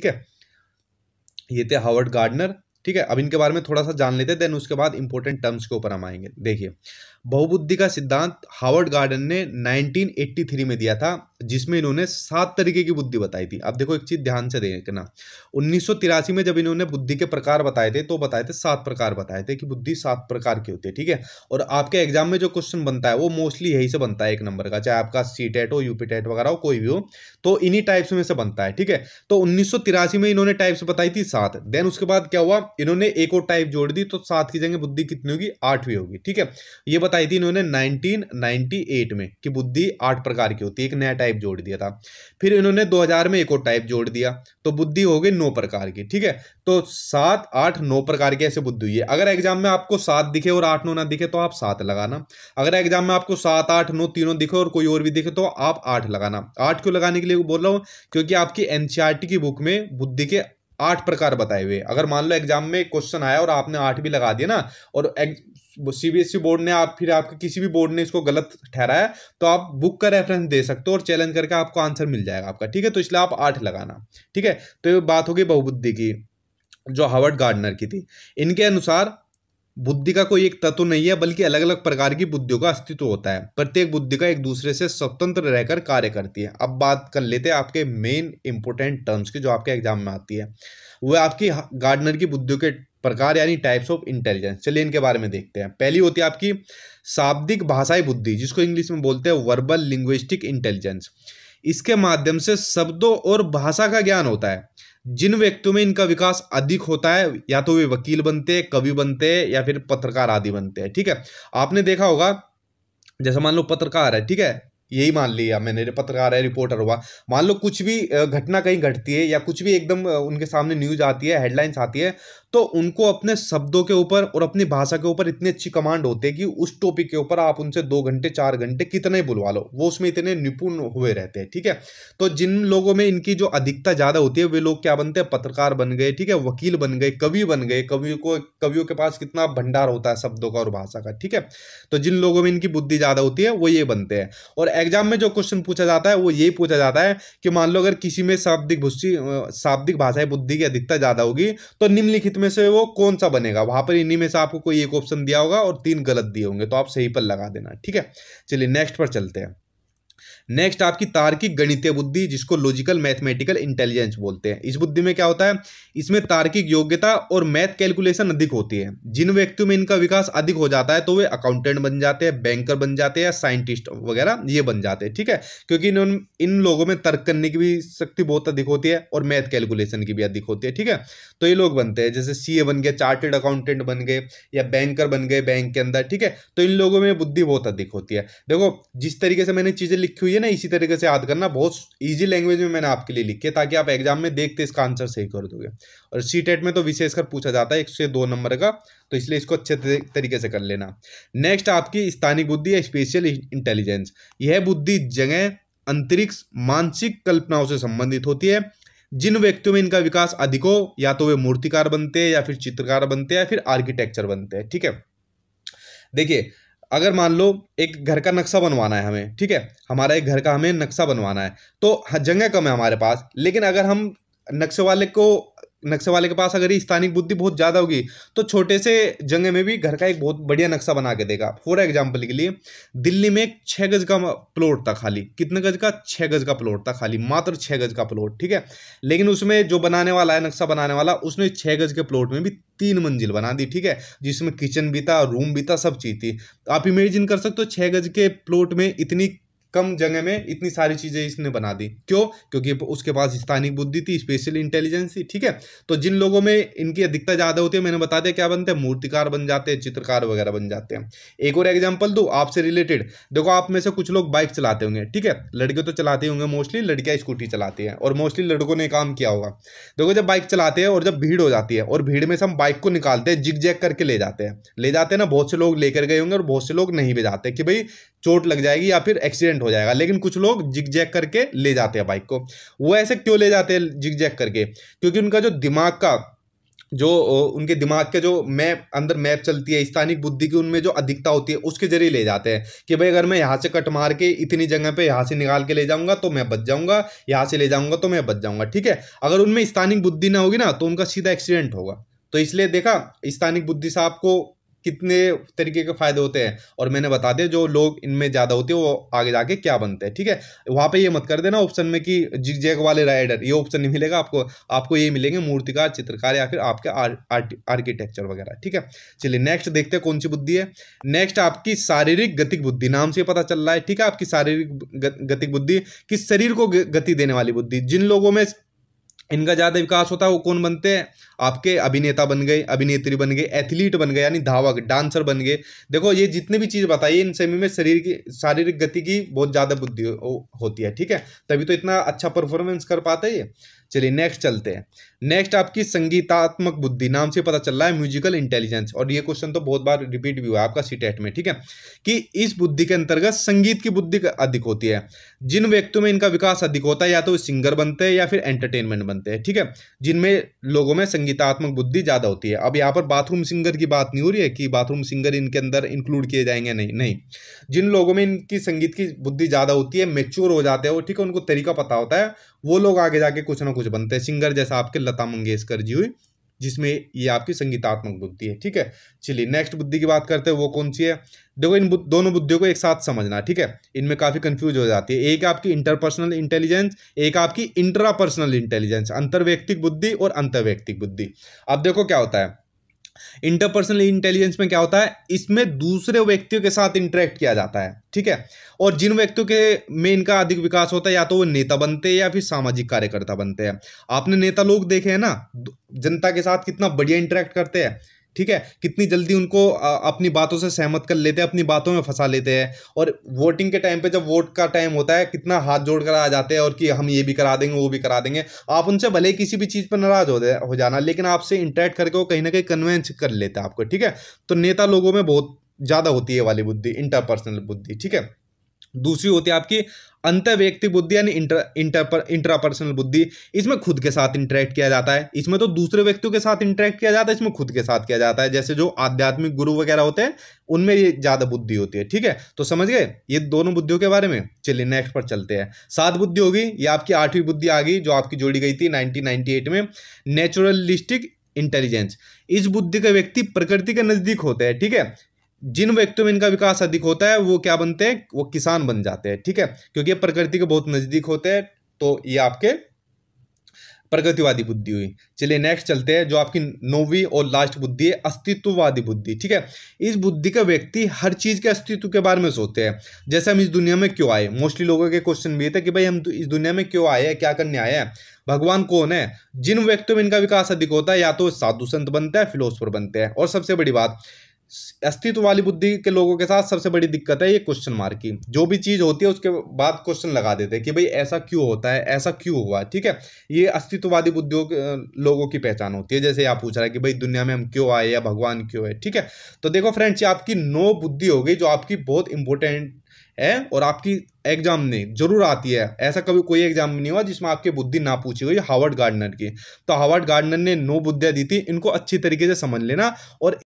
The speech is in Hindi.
ठीक है ये थे हावर्ड गार्डनर ठीक है अब इनके बारे में थोड़ा सा जान लेते हैं देन उसके बाद इंपॉर्टेंट टर्म्स के ऊपर हम आएंगे देखिए बहुबुद्धि का सिद्धांत हावर्ड गार्डन ने 1983 में दिया था जिसमें इन्होंने सात तरीके की बुद्धि बताई थी आप देखो एक चीज ध्यान से देखना उन्नीस में जब इन्होंने बुद्धि के प्रकार बताए थे तो बताए थे सात प्रकार बताए थे कि बुद्धि सात प्रकार की होती है ठीक है और आपके एग्जाम में जो क्वेश्चन बनता है वो मोस्टली यही से बनता है एक नंबर का चाहे आपका सी टेट e हो यूपी टेट e वगैरह हो कोई भी हो तो इन्हीं टाइप्स में से बनता है ठीक है तो उन्नीस में इन्होंने टाइप्स बताई थी सात देन उसके बाद क्या हुआ इन्होंने एक और टाइप जोड़ दी तो सात की जगह बुद्धि कितनी होगी आठवीं होगी ठीक है ये बताई थी इन्होंने नाइनटीन में कि बुद्धि आठ प्रकार की होती है एक नया टाइप टाइप जोड़ दिया था फिर इन्होंने 2000 में एक और टाइप जोड़ दिया तो बुद्धि हो गई नौ प्रकार की ठीक है तो सात आठ नौ प्रकार की ऐसे बुद्धि हुई है अगर एग्जाम में आपको सात दिखे और आठ नौ ना दिखे तो आप सात लगाना अगर एग्जाम में आपको सात आठ नौ तीनों दिखे और कोई और भी दिखे तो आप आठ लगाना आठ क्यों लगाने के लिए बोल रहा हूँ क्योंकि आपकी एनसीआरटी e की बुक में बुद्धि के आठ प्रकार बताए हुए अगर मान लो एग्जाम में क्वेश्चन आया और आपने आठ भी लगा दिया ना और सीबीएसई बोर्ड e ने आप फिर आपके किसी भी बोर्ड ने इसको गलत ठहराया तो आप बुक का रेफरेंस दे सकते हो और चैलेंज करके आपको आंसर मिल जाएगा आपका ठीक है तो इसलिए आप आठ लगाना ठीक है तो ये बात होगी बहुबुद्धि की जो हावर्ड गार्डनर की थी इनके अनुसार बुद्धि का कोई एक तत्व नहीं है बल्कि अलग अलग प्रकार की बुद्धियों का अस्तित्व होता है प्रत्येक बुद्धि का एक दूसरे से स्वतंत्र रहकर कार्य करती है अब बात कर लेते हैं आपके मेन इंपॉर्टेंट टर्म्स की जो आपके एग्जाम में आती है वह आपकी गार्डनर की बुद्धियों के प्रकार यानी टाइप्स ऑफ इंटेलिजेंस चलिए इनके बारे में देखते हैं पहली होती है आपकी शाब्दिक भाषाई बुद्धि जिसको इंग्लिश में बोलते हैं वर्बल लिंग्विस्टिक इंटेलिजेंस इसके माध्यम से शब्दों और भाषा का ज्ञान होता है जिन व्यक्तियों में इनका विकास अधिक होता है या तो वे वकील बनते हैं कवि बनते हैं या फिर पत्रकार आदि बनते हैं ठीक है आपने देखा होगा जैसे मान लो पत्रकार है ठीक है यही मान लिया मैंने पत्रकार है रिपोर्टर हुआ मान लो कुछ भी घटना कहीं घटती है या कुछ भी एकदम उनके सामने न्यूज आती है हेडलाइंस आती है तो उनको अपने शब्दों के ऊपर और अपनी भाषा के ऊपर इतनी अच्छी कमांड होती है कि उस टॉपिक के ऊपर आप उनसे दो घंटे चार घंटे कितने बुलवा लो वो उसमें इतने निपुण हुए रहते हैं ठीक है तो जिन लोगों में इनकी जो अधिकता ज़्यादा होती है वे लोग क्या बनते हैं पत्रकार बन गए ठीक है वकील बन गए कवि बन गए कवियों को कवियों के पास कितना भंडार होता है शब्दों का और भाषा का ठीक है तो जिन लोगों में इनकी बुद्धि ज़्यादा होती है वो ये बनते हैं और एग्जाम में जो क्वेश्चन पूछा जाता है वो यही पूछा जाता है कि मान लो अगर किसी में शाब्दिक बुद्धि शाब्दिक भाषाएं बुद्धि की अधिकता ज़्यादा होगी तो निम्नलिखित में से वो कौन सा बनेगा वहाँ पर इन्हीं में से आपको कोई एक ऑप्शन दिया होगा और तीन गलत दिए होंगे तो आप सही पर लगा देना ठीक है चलिए नेक्स्ट पर चलते हैं नेक्स्ट आपकी तार्किक गणितीय बुद्धि जिसको लॉजिकल मैथमेटिकल इंटेलिजेंस बोलते हैं इस बुद्धि में क्या होता है इसमें तार्किक योग्यता और मैथ कैलकुलेशन अधिक होती है जिन व्यक्तियों में इनका विकास अधिक हो जाता है तो वे अकाउंटेंट बन जाते हैं बैंकर बन जाते हैं या साइंटिस्ट वगैरह ये बन जाते हैं ठीक है क्योंकि इन इन लोगों में तर्क करने की भी शक्ति बहुत अधिक होती है और मैथ कैलकुलेशन की भी अधिक होती है ठीक है तो ये लोग बनते हैं जैसे सी बन गए चार्टेड अकाउंटेंट बन गए या बैंकर बन गए बैंक के अंदर ठीक है तो इन लोगों में बुद्धि बहुत अधिक होती है देखो जिस तरीके से मैंने चीज़ें लिखी हुई है है ना इसी तरीके से याद करना बहुत इजी लैंग्वेज में मैंने आपके लिए लिखे ताकि आप एग्जाम में देखते इसका आंसर सही कर दोगे और सी टेट में तो विशेषकर पूछा जाता है एक से दो नंबर का तो इसलिए इसको अच्छे तरीके से कर लेना नेक्स्ट आपकी स्थानिक बुद्धि या स्पेशल इंटेलिजेंस यह बुद्धि जगह अंतरिक्ष मानसिक कल्पनाओं से संबंधित होती है जिन व्यक्तियों में इनका विकास अधिक हो या तो वे मूर्तिकार बनते हैं या फिर चित्रकार बनते हैं या फिर आर्किटेक्चर बनते हैं ठीक है देखिए अगर मान लो एक घर का नक्शा बनवाना है हमें ठीक है हमारा एक घर का हमें नक्शा बनवाना है तो जगह कम है हमारे पास लेकिन अगर हम नक्शे वाले को नक्शे वाले के पास अगर स्थानिक बुद्धि बहुत ज़्यादा होगी तो छोटे से जगह में भी घर का एक बहुत बढ़िया नक्शा बना के देगा फॉर एग्जाम्पल के लिए दिल्ली में एक छः गज का प्लॉट था खाली कितने गज का छः गज का प्लॉट था खाली मात्र छः गज का प्लॉट ठीक है लेकिन उसमें जो बनाने वाला है नक्शा बनाने वाला उसने छः गज के प्लॉट में भी तीन मंजिल बना दी ठीक है जिसमें किचन भी था रूम भी था सब चीज़ थी तो आप इमेजिन कर सकते हो छः गज के प्लॉट में इतनी कम जगह में इतनी सारी चीज़ें इसने बना दी क्यों क्योंकि उसके पास स्थानिक बुद्धि थी स्पेशल इंटेलिजेंस थी ठीक है तो जिन लोगों में इनकी अधिकता ज़्यादा होती है मैंने बता दिया क्या बनते हैं मूर्तिकार बन जाते हैं चित्रकार वगैरह बन जाते हैं एक और एग्जाम्पल दो आपसे रिलेटेड देखो आप में से कुछ लोग बाइक चलाते होंगे ठीक है लड़के तो चलाते होंगे मोस्टली लड़कियाँ स्कूटी चलाती हैं और मोस्टली लड़कों ने काम किया होगा देखो जब बाइक चलाते हैं और जब भीड़ हो जाती है और भीड़ में से हम बाइक को निकालते हैं जिग जैक करके ले जाते हैं ले जाते हैं ना बहुत से लोग लेकर गए होंगे और बहुत से लोग नहीं भी जाते कि भाई चोट लग जाएगी या फिर एक्सीडेंट एक्सीडेंट हो जाएगा लेकिन कुछ लोग जिग जैक करके ले जाते हैं बाइक को वो ऐसे क्यों ले जाते हैं जिग जैक करके क्योंकि उनका जो दिमाग का जो उनके दिमाग के जो मैप अंदर मैप चलती है स्थानिक बुद्धि की उनमें जो अधिकता होती है उसके जरिए ले जाते हैं कि भाई अगर मैं यहाँ से कट मार के इतनी जगह पे यहाँ से निकाल के ले जाऊँगा तो मैं बच जाऊँगा यहाँ से ले जाऊँगा तो मैं बच जाऊँगा ठीक है अगर उनमें स्थानिक बुद्धि ना होगी ना तो उनका सीधा एक्सीडेंट होगा तो इसलिए देखा स्थानिक बुद्धि से आपको कितने तरीके के फ़ायदे होते हैं और मैंने बता दिया जो लोग इनमें ज़्यादा होते हैं वो आगे जाके क्या बनते हैं ठीक है वहाँ पे ये मत कर देना ऑप्शन में कि जिग जैग वाले राइडर ये ऑप्शन नहीं मिलेगा आपको आपको ये मिलेंगे मूर्तिकार चित्रकार या फिर आपके आर्किटेक्चर वगैरह ठीक है चलिए नेक्स्ट देखते हैं कौन सी बुद्धि है नेक्स्ट आपकी शारीरिक गतिक बुद्धि नाम से पता चल रहा है ठीक है आपकी शारीरिक गतिक बुद्धि किस शरीर को गति देने वाली बुद्धि जिन लोगों में इनका ज़्यादा विकास होता है वो कौन बनते हैं आपके अभिनेता बन गए अभिनेत्री बन गए एथलीट बन गए यानी धावक डांसर बन गए देखो ये जितने भी चीज़ बताइए इन सभी में शरीर की शारीरिक गति की बहुत ज़्यादा बुद्धि हो, होती है ठीक है तभी तो इतना अच्छा परफॉर्मेंस कर पाते ये चलिए नेक्स्ट चलते हैं नेक्स्ट आपकी संगीतात्मक बुद्धि नाम से पता चल रहा है म्यूजिकल इंटेलिजेंस और ये क्वेश्चन तो बहुत बार रिपीट भी हुआ है आपका सीटेट e में ठीक है कि इस बुद्धि के अंतर्गत संगीत की बुद्धि अधिक होती है जिन व्यक्तियों में इनका विकास अधिक होता है या तो सिंगर बनते हैं या फिर एंटरटेनमेंट बनते हैं ठीक है जिनमें लोगों में संगीतात्मक बुद्धि ज़्यादा होती है अब यहाँ पर बाथरूम सिंगर की बात नहीं हो रही है कि बाथरूम सिंगर इनके अंदर इंक्लूड किए जाएंगे नहीं नहीं जिन लोगों में इनकी संगीत की बुद्धि ज़्यादा होती है मेच्योर हो जाते हैं वो ठीक है उनको तरीका पता होता है वो लोग आगे जाके कुछ ना कुछ कुछ बनते हैं सिंगर जैसा आपके लता मंगेशकर जी हुई जिसमें ये आपकी संगीतात्मक बुद्धि है ठीक है चलिए नेक्स्ट बुद्धि की बात करते हैं वो कौन सी है देखो इन दोनों बुद्धियों को एक साथ समझना ठीक है इनमें काफ़ी कंफ्यूज हो जाती है एक आपकी इंटरपर्सनल इंटेलिजेंस एक आपकी इंट्रापर्सनल इंटेलिजेंस अंतर्व्यक्तिक बुद्धि और अंतर्व्यक्तिक बुद्धि अब देखो क्या होता है इंटरपर्सनल इंटेलिजेंस में क्या होता है इसमें दूसरे व्यक्तियों के साथ इंटरेक्ट किया जाता है ठीक है और जिन व्यक्तियों के में इनका अधिक विकास होता है या तो वो नेता बनते हैं या फिर सामाजिक कार्यकर्ता बनते हैं आपने नेता लोग देखे हैं ना जनता के साथ कितना बढ़िया इंटरेक्ट करते हैं ठीक है कितनी जल्दी उनको अपनी बातों से सहमत कर लेते हैं अपनी बातों में फंसा लेते हैं और वोटिंग के टाइम पे जब वोट का टाइम होता है कितना हाथ जोड़ कर आ जाते हैं और कि हम ये भी करा देंगे वो भी करा देंगे आप उनसे भले किसी भी चीज़ पर नाराज हो हो जाना लेकिन आपसे इंटरेक्ट करके वो कहीं ना कहीं कन्वेंस कर लेते हैं आपको ठीक है तो नेता लोगों में बहुत ज़्यादा होती है वाली बुद्धि इंटरपर्सनल बुद्धि ठीक है दूसरी होती है आपकी अंतर्व्यक्ति बुद्धि यानी इंटर इंट्रापर्सनल बुद्धि इसमें खुद के साथ इंटरेक्ट किया जाता है इसमें तो दूसरे व्यक्तियों के साथ इंटरेक्ट किया जाता है इसमें खुद के साथ किया जाता है जैसे जो आध्यात्मिक गुरु वगैरह होते हैं उनमें ये ज़्यादा बुद्धि होती है ठीक है तो समझ गए ये दोनों बुद्धियों के बारे में चलिए नेक्स्ट पर चलते हैं सात बुद्धि होगी ये आपकी आठवीं बुद्धि आ गई जो आपकी जोड़ी गई थी नाइनटीन में नेचुरलिस्टिक इंटेलिजेंस इस बुद्धि का व्यक्ति प्रकृति के नज़दीक होते हैं ठीक है जिन व्यक्तियों में इनका विकास अधिक होता है वो क्या बनते हैं वो किसान बन जाते हैं ठीक है क्योंकि प्रकृति के बहुत नज़दीक होते हैं तो ये आपके प्रगतिवादी बुद्धि हुई चलिए नेक्स्ट चलते हैं जो आपकी नौवीं और लास्ट बुद्धि है अस्तित्ववादी बुद्धि ठीक है इस बुद्धि का व्यक्ति हर चीज़ के अस्तित्व के बारे में सोचते हैं जैसे हम इस दुनिया में क्यों आए मोस्टली लोगों के क्वेश्चन भी थे कि भाई हम तो इस दुनिया में क्यों आए हैं क्या करने आए हैं भगवान कौन है जिन व्यक्तियों में इनका विकास अधिक होता है या तो साधु संत बनता है फिलोसफर बनते हैं और सबसे बड़ी बात अस्तित्व वाली बुद्धि के लोगों के साथ सबसे बड़ी दिक्कत है ये क्वेश्चन मार्क की जो भी चीज़ होती है उसके बाद क्वेश्चन लगा देते हैं कि भाई ऐसा क्यों होता है ऐसा क्यों हुआ ठीक है ये अस्तित्ववादी बुद्धियों लोगों की पहचान होती है जैसे आप पूछ रहे हैं कि भाई दुनिया में हम क्यों आए या भगवान क्यों है ठीक है तो देखो फ्रेंड्स ये आपकी नो बुद्धि हो गई जो आपकी बहुत इंपॉर्टेंट है और आपकी एग्जाम में जरूर आती है ऐसा कभी कोई एग्जाम नहीं हुआ जिसमें आपकी बुद्धि ना पूछी हुई हावर्ड गार्डनर की तो हावर्ड गार्डनर ने नो बुद्धियाँ दी थी इनको अच्छी तरीके से समझ लेना और